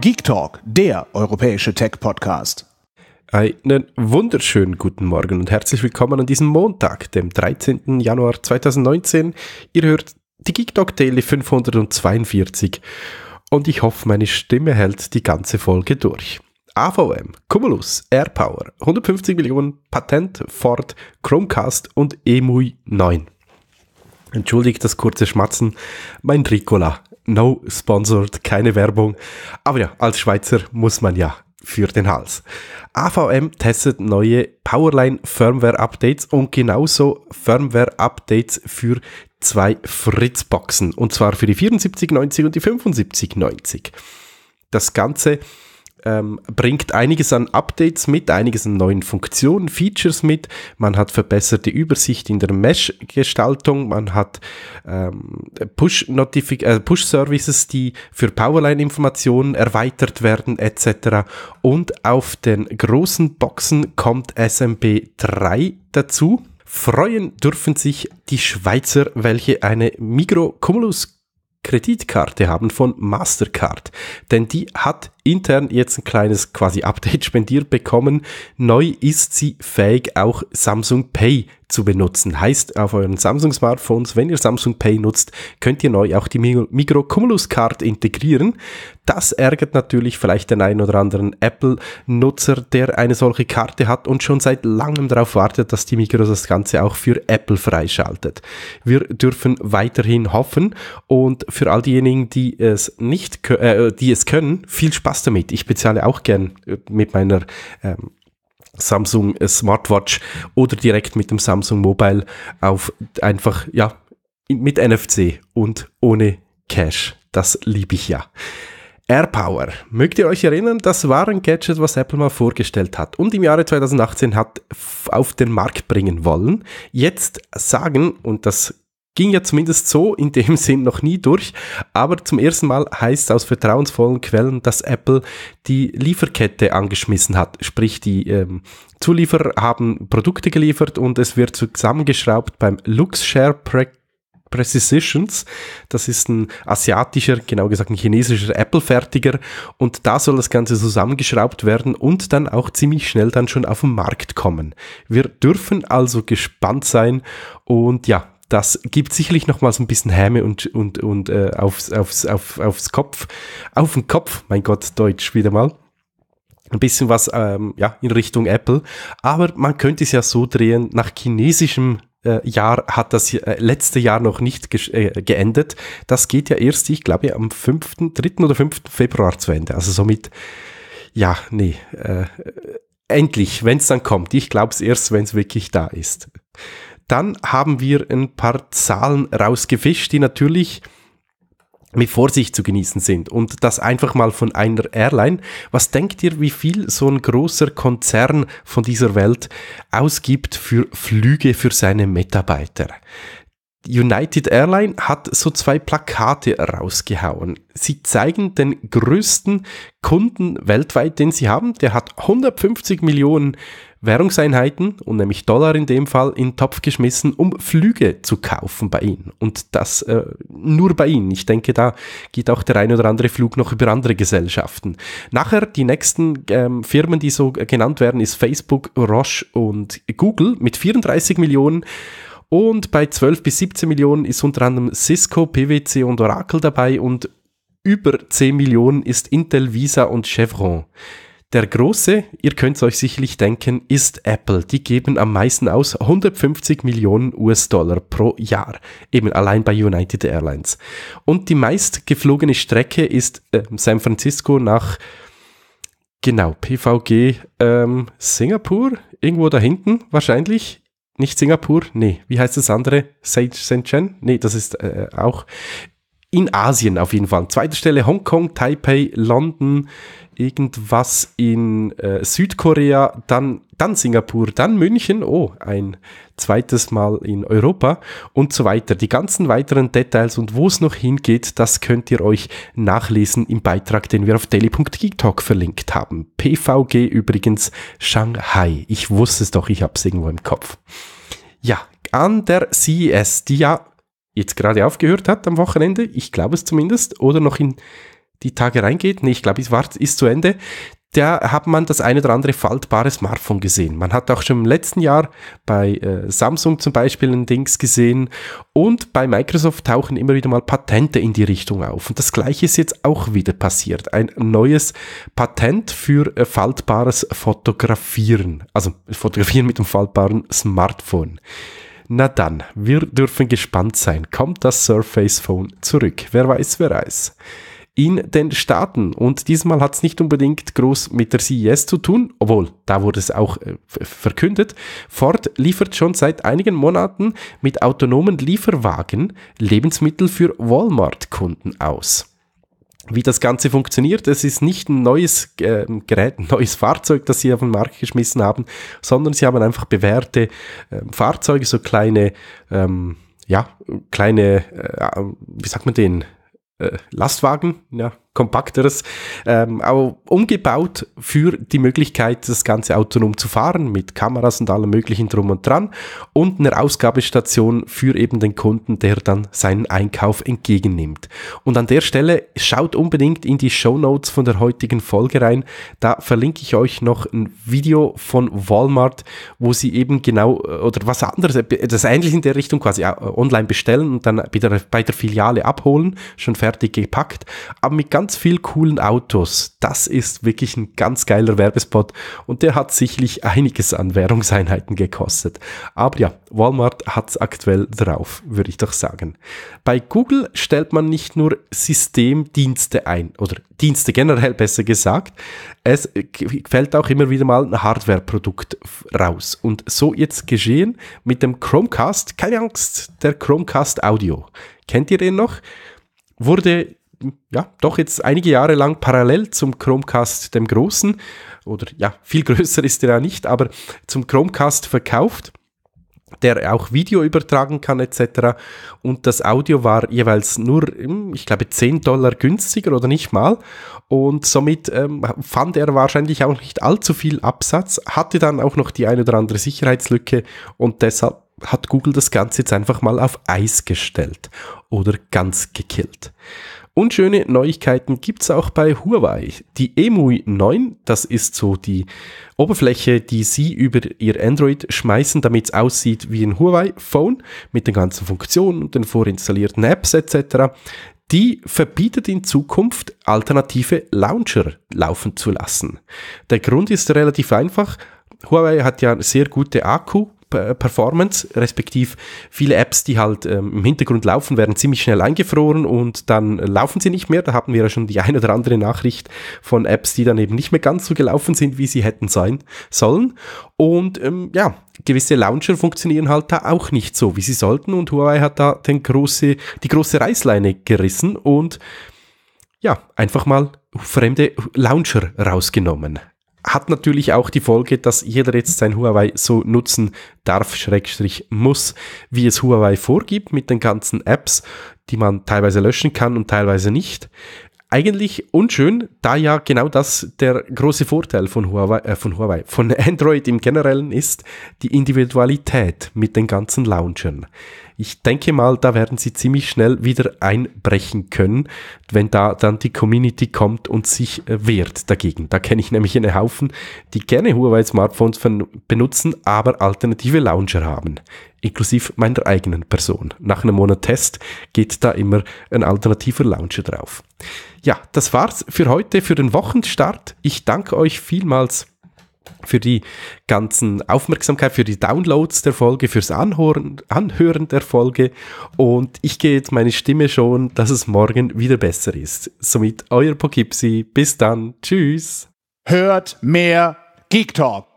Geek Talk, der europäische Tech-Podcast. Einen wunderschönen guten Morgen und herzlich willkommen an diesem Montag, dem 13. Januar 2019. Ihr hört die Geek Talk Daily 542 und ich hoffe, meine Stimme hält die ganze Folge durch. AVM, Cumulus, AirPower, 150 Millionen Patent, Ford, Chromecast und EMUI 9. Entschuldigt das kurze Schmatzen, mein Ricola no sponsored, keine Werbung. Aber ja, als Schweizer muss man ja für den Hals. AVM testet neue Powerline Firmware Updates und genauso Firmware Updates für zwei Fritzboxen und zwar für die 7490 und die 7590. Das Ganze ähm, bringt einiges an Updates mit, einiges an neuen Funktionen, Features mit. Man hat verbesserte Übersicht in der Mesh-Gestaltung. Man hat ähm, Push-Services, äh, Push die für Powerline-Informationen erweitert werden, etc. Und auf den großen Boxen kommt SMB 3 dazu. Freuen dürfen sich die Schweizer, welche eine Micro Cumulus Kreditkarte haben von Mastercard, denn die hat intern jetzt ein kleines quasi Update spendiert bekommen. Neu ist sie fähig, auch Samsung Pay zu benutzen. Heißt, auf euren Samsung-Smartphones, wenn ihr Samsung Pay nutzt, könnt ihr neu auch die Micro Cumulus Card integrieren. Das ärgert natürlich vielleicht den einen oder anderen Apple-Nutzer, der eine solche Karte hat und schon seit langem darauf wartet, dass die Micros das Ganze auch für Apple freischaltet. Wir dürfen weiterhin hoffen und für all diejenigen, die es nicht, äh, die es können, viel Spaß Spaß damit. Ich bezahle auch gern äh, mit meiner ähm, Samsung äh, Smartwatch oder direkt mit dem Samsung Mobile auf einfach, ja, mit NFC und ohne Cash. Das liebe ich ja. AirPower. Mögt ihr euch erinnern, das war ein Gadget, was Apple mal vorgestellt hat und im Jahre 2018 hat auf den Markt bringen wollen. Jetzt sagen, und das Ging ja zumindest so in dem Sinn noch nie durch, aber zum ersten Mal heißt aus vertrauensvollen Quellen, dass Apple die Lieferkette angeschmissen hat. Sprich, die ähm, Zulieferer haben Produkte geliefert und es wird zusammengeschraubt beim LuxShare Projekt. Precisions. Das ist ein asiatischer, genau gesagt ein chinesischer Apple-Fertiger und da soll das Ganze zusammengeschraubt werden und dann auch ziemlich schnell dann schon auf den Markt kommen. Wir dürfen also gespannt sein und ja, das gibt sicherlich noch so ein bisschen Häme und, und, und äh, aufs, aufs, auf, aufs Kopf, auf den Kopf, mein Gott, Deutsch wieder mal ein bisschen was ähm, ja, in Richtung Apple. Aber man könnte es ja so drehen, nach chinesischem äh, Jahr hat das äh, letzte Jahr noch nicht äh, geendet. Das geht ja erst, ich glaube, am 5., 3. oder 5. Februar zu Ende. Also somit, ja, nee, äh, endlich, wenn es dann kommt. Ich glaube es erst, wenn es wirklich da ist. Dann haben wir ein paar Zahlen rausgefischt, die natürlich mit Vorsicht zu genießen sind und das einfach mal von einer Airline. Was denkt ihr, wie viel so ein großer Konzern von dieser Welt ausgibt für Flüge für seine Mitarbeiter? United Airline hat so zwei Plakate rausgehauen. Sie zeigen den größten Kunden weltweit, den sie haben. Der hat 150 Millionen Währungseinheiten und nämlich Dollar in dem Fall in den Topf geschmissen, um Flüge zu kaufen bei ihnen. Und das äh, nur bei ihnen. Ich denke, da geht auch der ein oder andere Flug noch über andere Gesellschaften. Nachher die nächsten ähm, Firmen, die so genannt werden, ist Facebook, Roche und Google mit 34 Millionen. Und bei 12 bis 17 Millionen ist unter anderem Cisco, PwC und Oracle dabei und über 10 Millionen ist Intel, Visa und Chevron. Der große, ihr könnt es euch sicherlich denken, ist Apple. Die geben am meisten aus, 150 Millionen US-Dollar pro Jahr, eben allein bei United Airlines. Und die meist geflogene Strecke ist äh, San Francisco nach, genau, PVG ähm, Singapur, irgendwo da hinten wahrscheinlich. Nicht Singapur, nee, wie heißt das andere? Shenzhen? Nee, das ist äh, äh, auch in Asien auf jeden Fall. Zweite Stelle Hongkong, Taipei, London, irgendwas in äh, Südkorea, dann, dann Singapur, dann München, oh, ein zweites Mal in Europa und so weiter. Die ganzen weiteren Details und wo es noch hingeht, das könnt ihr euch nachlesen im Beitrag, den wir auf daily.geektalk verlinkt haben. PVG übrigens Shanghai. Ich wusste es doch, ich habe es irgendwo im Kopf. Ja, an der CES, die ja jetzt gerade aufgehört hat am Wochenende, ich glaube es zumindest, oder noch in die Tage reingeht, nee, ich glaube, es war, ist zu Ende, da hat man das eine oder andere faltbare Smartphone gesehen. Man hat auch schon im letzten Jahr bei äh, Samsung zum Beispiel ein Dings gesehen und bei Microsoft tauchen immer wieder mal Patente in die Richtung auf. Und das gleiche ist jetzt auch wieder passiert. Ein neues Patent für äh, faltbares Fotografieren. Also Fotografieren mit einem faltbaren Smartphone. Na dann, wir dürfen gespannt sein. Kommt das Surface Phone zurück? Wer weiß, wer weiß in den Staaten. Und diesmal hat es nicht unbedingt groß mit der CES zu tun, obwohl da wurde es auch äh, verkündet. Ford liefert schon seit einigen Monaten mit autonomen Lieferwagen Lebensmittel für Walmart-Kunden aus wie das Ganze funktioniert. Es ist nicht ein neues äh, Gerät, ein neues Fahrzeug, das sie auf den Markt geschmissen haben, sondern sie haben einfach bewährte äh, Fahrzeuge, so kleine, ähm, ja, kleine, äh, äh wie sagt man den? äh, Lastwagen, ja, kompakteres, ähm, aber umgebaut für die Möglichkeit, das Ganze autonom zu fahren, mit Kameras und allem möglichen drum und dran und einer Ausgabestation für eben den Kunden, der dann seinen Einkauf entgegennimmt. Und an der Stelle schaut unbedingt in die Show Notes von der heutigen Folge rein, da verlinke ich euch noch ein Video von Walmart, wo sie eben genau äh, oder was anderes, äh, das ähnlich in der Richtung quasi äh, online bestellen und dann wieder bei der Filiale abholen, schon fertig gepackt, aber mit ganz ganz viel coolen Autos. Das ist wirklich ein ganz geiler Werbespot und der hat sicherlich einiges an Währungseinheiten gekostet. Aber ja, Walmart hat es aktuell drauf, würde ich doch sagen. Bei Google stellt man nicht nur Systemdienste ein oder Dienste generell besser gesagt. Es fällt auch immer wieder mal ein Hardware-Produkt raus. Und so jetzt geschehen mit dem Chromecast. Keine Angst, der Chromecast Audio. Kennt ihr den noch? Wurde ja, doch jetzt einige Jahre lang parallel zum Chromecast dem Großen oder ja, viel größer ist er ja nicht, aber zum Chromecast verkauft der auch Video übertragen kann etc. Und das Audio war jeweils nur, hm, ich glaube, 10 Dollar günstiger oder nicht mal. Und somit ähm, fand er wahrscheinlich auch nicht allzu viel Absatz, hatte dann auch noch die eine oder andere Sicherheitslücke und deshalb hat Google das Ganze jetzt einfach mal auf Eis gestellt oder ganz gekillt. Und schöne Neuigkeiten gibt es auch bei Huawei. Die EMUI 9, das ist so die Oberfläche, die sie über ihr Android schmeißen, damit es aussieht wie ein Huawei-Phone mit den ganzen Funktionen und den vorinstallierten Apps etc die verbietet in Zukunft alternative Launcher laufen zu lassen. Der Grund ist relativ einfach. Huawei hat ja sehr gute Akku äh, Performance, respektive viele Apps, die halt ähm, im Hintergrund laufen, werden ziemlich schnell eingefroren und dann laufen sie nicht mehr. Da hatten wir ja schon die ein oder andere Nachricht von Apps, die dann eben nicht mehr ganz so gelaufen sind, wie sie hätten sein sollen. Und ähm, ja, gewisse Launcher funktionieren halt da auch nicht so, wie sie sollten. Und Huawei hat da den große, die große Reißleine gerissen und ja, einfach mal fremde Launcher rausgenommen hat natürlich auch die Folge, dass jeder jetzt sein Huawei so nutzen darf, Schrägstrich muss, wie es Huawei vorgibt mit den ganzen Apps, die man teilweise löschen kann und teilweise nicht. Eigentlich unschön, da ja genau das der große Vorteil von Huawei, äh von Huawei, von Android im Generellen ist, die Individualität mit den ganzen Launchern. Ich denke mal, da werden sie ziemlich schnell wieder einbrechen können, wenn da dann die Community kommt und sich äh, wehrt dagegen. Da kenne ich nämlich einen Haufen, die gerne Huawei-Smartphones benutzen, aber alternative Launcher haben. Inklusive meiner eigenen Person. Nach einem Monat Test geht da immer ein alternativer Launcher drauf. Ja, das war's für heute, für den Wochenstart. Ich danke euch vielmals für die ganzen Aufmerksamkeit, für die Downloads der Folge, fürs Anhören, Anhören der Folge. Und ich gehe jetzt meine Stimme schon, dass es morgen wieder besser ist. Somit euer Pokipsi. Bis dann. Tschüss. Hört mehr Geek Talk.